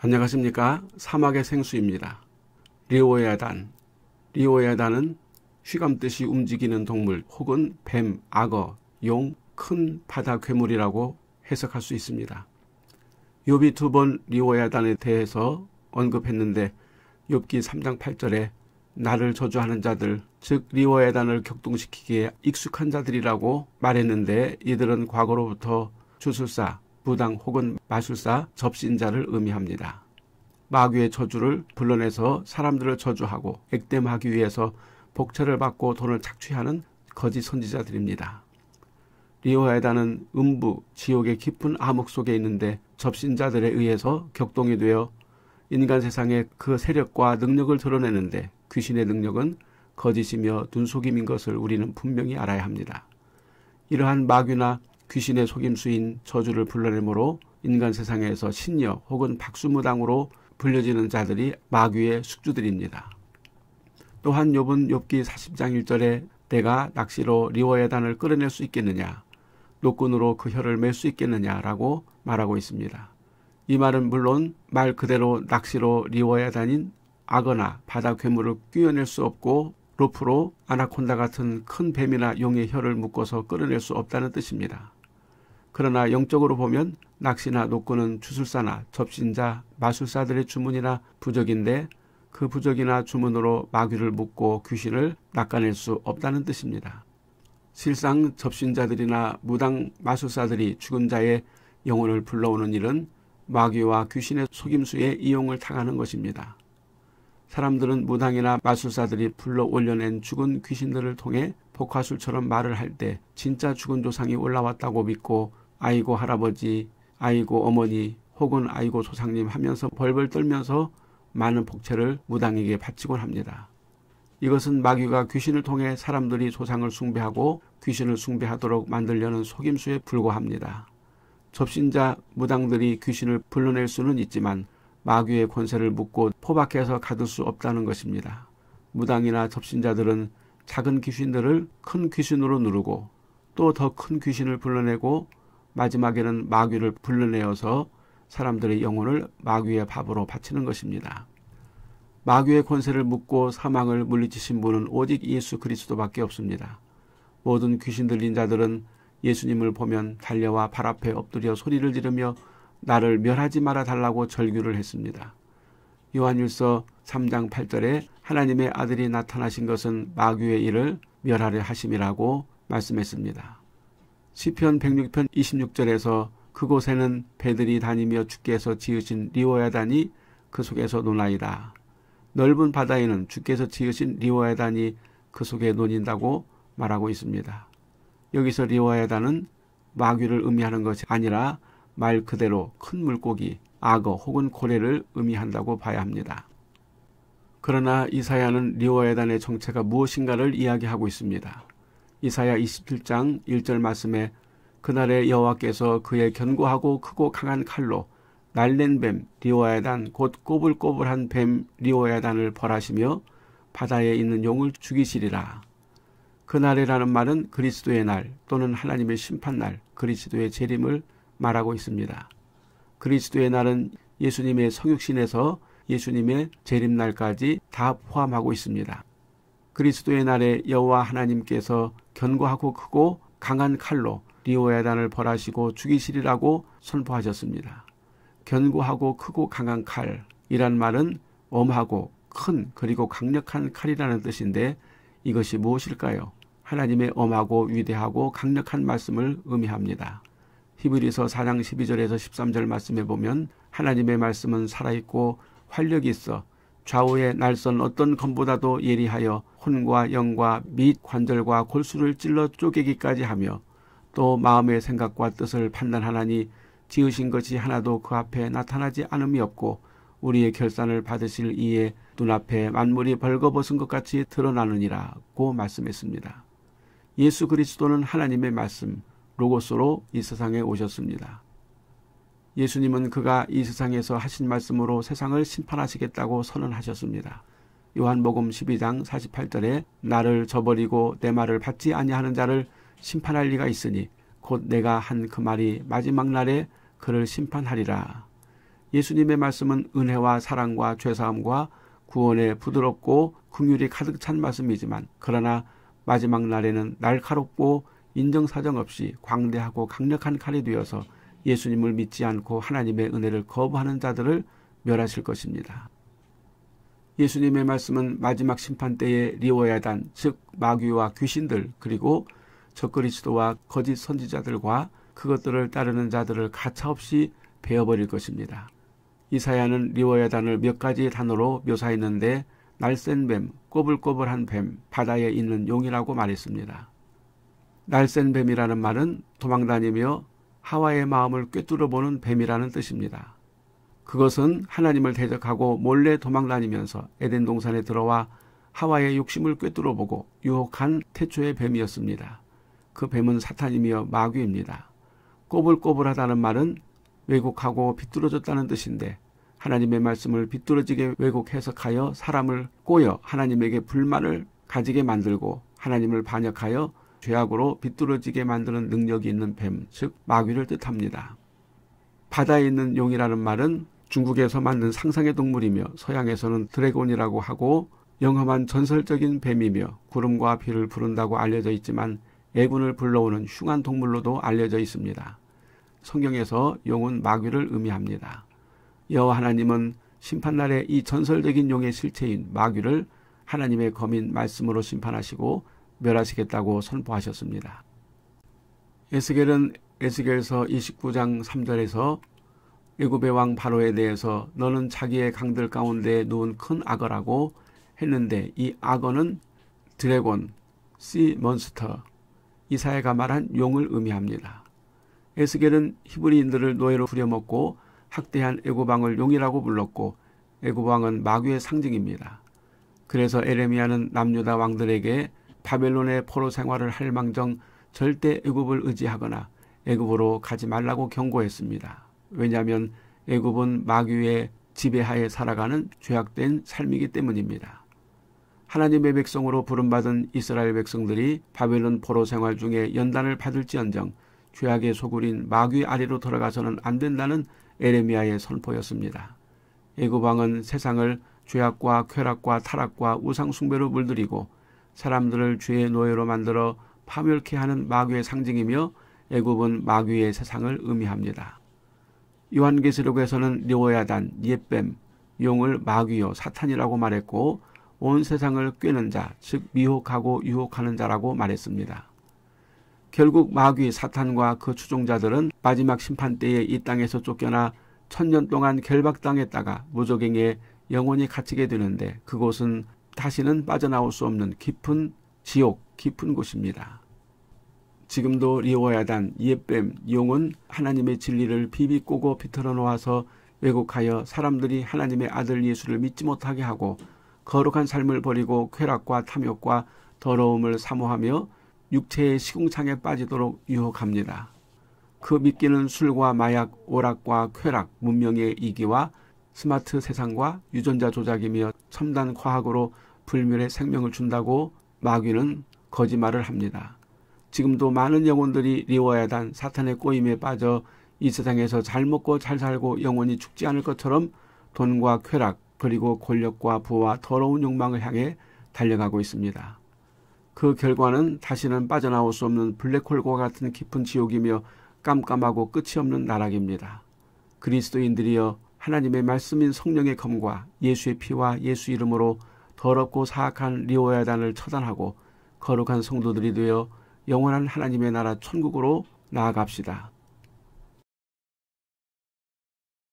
안녕하십니까. 사막의 생수입니다. 리오야단. 리오야단은 쉬감 듯이 움직이는 동물 혹은 뱀, 악어, 용, 큰 바다 괴물이라고 해석할 수 있습니다. 요비 두 번 리오야단에 대해서 언급했는데 욥기 3장 8절에 나를 저주하는 자들 즉 리오야단을 격동시키기에 익숙한 자들이라고 말했는데 이들은 과거로부터 주술사 부당 혹은 마술사, 접신자를 의미합니다. 마귀의 저주를 불러내서 사람들을 저주하고 액땜하기 위해서 복채를 받고 돈을 착취하는 거짓 선지자들입니다. 리호에다는 음부, 지옥의 깊은 암흑 속에 있는데 접신자들에 의해서 격동이 되어 인간 세상의 그 세력과 능력을 드러내는데 귀신의 능력은 거짓이며 눈속임인 것을 우리는 분명히 알아야 합니다. 이러한 마귀나 귀신의 속임수인 저주를 불러내므로 인간 세상에서 신녀 혹은 박수무당으로 불려지는 자들이 마귀의 숙주들입니다. 또한 욥은 욥기 40장 1절에 내가 낚시로 리워의 단을 끌어낼 수 있겠느냐 노끈으로 그 혀를 맬 수 있겠느냐라고 말하고 있습니다. 이 말은 물론 말 그대로 낚시로 리워의 단인 악어나 바다 괴물을 끼워낼수 없고 로프로 아나콘다 같은 큰 뱀이나 용의 혀를 묶어서 끌어낼 수 없다는 뜻입니다. 그러나 영적으로 보면 낚시나 노꾸는 주술사나 접신자, 마술사들의 주문이나 부적인데 그 부적이나 주문으로 마귀를 묶고 귀신을 낚아낼 수 없다는 뜻입니다. 실상 접신자들이나 무당 마술사들이 죽은 자의 영혼을 불러오는 일은 마귀와 귀신의 속임수에 이용을 당하는 것입니다. 사람들은 무당이나 마술사들이 불러 올려낸 죽은 귀신들을 통해 복화술처럼 말을 할 때 진짜 죽은 조상이 올라왔다고 믿고 아이고 할아버지, 아이고 어머니 혹은 아이고 소장님 하면서 벌벌 떨면서 많은 복채를 무당에게 바치곤 합니다. 이것은 마귀가 귀신을 통해 사람들이 소상을 숭배하고 귀신을 숭배하도록 만들려는 속임수에 불과합니다. 접신자 무당들이 귀신을 불러낼 수는 있지만 마귀의 권세를 묻고 포박해서 가둘 수 없다는 것입니다. 무당이나 접신자들은 작은 귀신들을 큰 귀신으로 누르고 또 더 큰 귀신을 불러내고 마지막에는 마귀를 불러내어서 사람들의 영혼을 마귀의 밥으로 바치는 것입니다. 마귀의 권세를 묶고 사망을 물리치신 분은 오직 예수 그리스도밖에 없습니다. 모든 귀신 들린 자들은 예수님을 보면 달려와 발 앞에 엎드려 소리를 지르며 나를 멸하지 말아 달라고 절규를 했습니다. 요한일서 3장 8절에 하나님의 아들이 나타나신 것은 마귀의 일을 멸하려 하심이라고 말씀했습니다. 시편 106편 26절에서 그곳에는 배들이 다니며 주께서 지으신 리워야단이 그 속에서 논하이다. 넓은 바다에는 주께서 지으신 리워야단이 그 속에 논인다고 말하고 있습니다. 여기서 리워야단은 마귀를 의미하는 것이 아니라 말 그대로 큰 물고기, 악어 혹은 고래를 의미한다고 봐야 합니다. 그러나 이사야는 리워야단의 정체가 무엇인가를 이야기하고 있습니다. 이사야 27장 1절 말씀에 그날에 여호와께서 그의 견고하고 크고 강한 칼로 날랜 뱀 리오야단 곧 꼬불꼬불한 뱀 리오야단을 벌하시며 바다에 있는 용을 죽이시리라. 그날이라는 말은 그리스도의 날 또는 하나님의 심판날 그리스도의 재림을 말하고 있습니다. 그리스도의 날은 예수님의 성육신에서 예수님의 재림날까지 다 포함하고 있습니다. 그리스도의 날에 여호와 하나님께서 견고하고 크고 강한 칼로 리오야단을 벌하시고 죽이시리라고 선포하셨습니다. 견고하고 크고 강한 칼이란 말은 엄하고 큰 그리고 강력한 칼이라는 뜻인데 이것이 무엇일까요? 하나님의 엄하고 위대하고 강력한 말씀을 의미합니다. 히브리서 4장 12절에서 13절 말씀에 보면 하나님의 말씀은 살아있고 활력이 있어 좌우의 날선 어떤 검보다도 예리하여 혼과 영과 밑 관절과 골수를 찔러 쪼개기까지 하며 또 마음의 생각과 뜻을 판단하나니 지으신 것이 하나도 그 앞에 나타나지 않음이 없고 우리의 결산을 받으실 이에 눈앞에 만물이 벌거벗은 것 같이 드러나느니라고 말씀했습니다. 예수 그리스도는 하나님의 말씀 로고스로 이 세상에 오셨습니다. 예수님은 그가 이 세상에서 하신 말씀으로 세상을 심판하시겠다고 선언하셨습니다. 요한복음 12장 48절에 나를 저버리고 내 말을 받지 아니하는 자를 심판할 리가 있으니 곧 내가 한 그 말이 마지막 날에 그를 심판하리라. 예수님의 말씀은 은혜와 사랑과 죄사함과 구원의 부드럽고 긍휼이 가득 찬 말씀이지만 그러나 마지막 날에는 날카롭고 인정사정 없이 광대하고 강력한 칼이 되어서 예수님을 믿지 않고 하나님의 은혜를 거부하는 자들을 멸하실 것입니다. 예수님의 말씀은 마지막 심판 때에 리오야단, 즉 마귀와 귀신들 그리고 적그리스도와 거짓 선지자들과 그것들을 따르는 자들을 가차없이 베어버릴 것입니다. 이사야는 리오야단을 몇 가지 단어로 묘사했는데 날쌘 뱀, 꼬불꼬불한 뱀, 바다에 있는 용이라고 말했습니다. 날쌘 뱀이라는 말은 도망다니며 하와의 마음을 꿰뚫어보는 뱀이라는 뜻입니다. 그것은 하나님을 대적하고 몰래 도망다니면서 에덴 동산에 들어와 하와의 욕심을 꿰뚫어보고 유혹한 태초의 뱀이었습니다. 그 뱀은 사탄이며 마귀입니다. 꼬불꼬불하다는 말은 왜곡하고 비뚤어졌다는 뜻인데 하나님의 말씀을 비뚤어지게 왜곡 해석하여 사람을 꼬여 하나님에게 불만을 가지게 만들고 하나님을 반역하여 죄악으로 비뚤어지게 만드는 능력이 있는 뱀, 즉 마귀를 뜻합니다. 바다에 있는 용이라는 말은 중국에서 만든 상상의 동물이며 서양에서는 드래곤이라고 하고 영험한 전설적인 뱀이며 구름과 비를 부른다고 알려져 있지만 애군을 불러오는 흉한 동물로도 알려져 있습니다. 성경에서 용은 마귀를 의미합니다. 여호와 하나님은 심판날에 이 전설적인 용의 실체인 마귀를 하나님의 검인 말씀으로 심판하시고 멸하시겠다고 선포하셨습니다. 에스겔은 에스겔서 29장 3절에서 애굽의 왕 바로에 대해서 너는 자기의 강들 가운데 누운 큰 악어라고 했는데 이 악어는 드래곤, 시 몬스터, 이사야가 말한 용을 의미합니다. 에스겔은 히브리인들을 노예로 부려먹고 학대한 애굽왕을 용이라고 불렀고 애굽왕은 마귀의 상징입니다. 그래서 에레미야는 남유다 왕들에게 바벨론의 포로 생활을 할망정 절대 애굽을 의지하거나 애굽으로 가지 말라고 경고했습니다. 왜냐하면 애굽은 마귀의 지배하에 살아가는 죄악된 삶이기 때문입니다. 하나님의 백성으로 부름받은 이스라엘 백성들이 바벨론 포로 생활 중에 연단을 받을지언정 죄악의 소굴인 마귀 아래로 돌아가서는 안 된다는 에레미아의 선포였습니다. 애굽 왕은 세상을 죄악과 쾌락과 타락과 우상 숭배로 물들이고 사람들을 죄의 노예로 만들어 파멸케 하는 마귀의 상징이며 애굽은 마귀의 세상을 의미합니다. 요한계시록에서는 르오야단 예뱀, 용을 마귀요 사탄이라고 말했고 온 세상을 꿰는 자, 즉 미혹하고 유혹하는 자라고 말했습니다. 결국 마귀 사탄과 그 추종자들은 마지막 심판 때에 이 땅에서 쫓겨나 천년 동안 결박당했다가 무적행에 영원히 갇히게 되는데 그곳은 다시는 빠져나올 수 없는 깊은 지옥, 깊은 곳입니다. 지금도 리오야단, 이뱀 용은 하나님의 진리를 비비꼬고 비틀어 놓아서 왜곡하여 사람들이 하나님의 아들 예수를 믿지 못하게 하고 거룩한 삶을 버리고 쾌락과 탐욕과 더러움을 사모하며 육체의 시궁창에 빠지도록 유혹합니다. 그 미끼는 술과 마약, 오락과 쾌락, 문명의 이기와 스마트 세상과 유전자 조작이며 첨단 과학으로 불멸의 생명을 준다고 마귀는 거짓말을 합니다. 지금도 많은 영혼들이 리워야단 사탄의 꼬임에 빠져 이 세상에서 잘 먹고 잘 살고 영혼이 죽지 않을 것처럼 돈과 쾌락 그리고 권력과 부와 더러운 욕망을 향해 달려가고 있습니다. 그 결과는 다시는 빠져나올 수 없는 블랙홀과 같은 깊은 지옥이며 깜깜하고 끝이 없는 나락입니다. 그리스도인들이여 하나님의 말씀인 성령의 검과 예수의 피와 예수 이름으로 더럽고 사악한 리오야단을 처단하고 거룩한 성도들이 되어 영원한 하나님의 나라 천국으로 나아갑시다.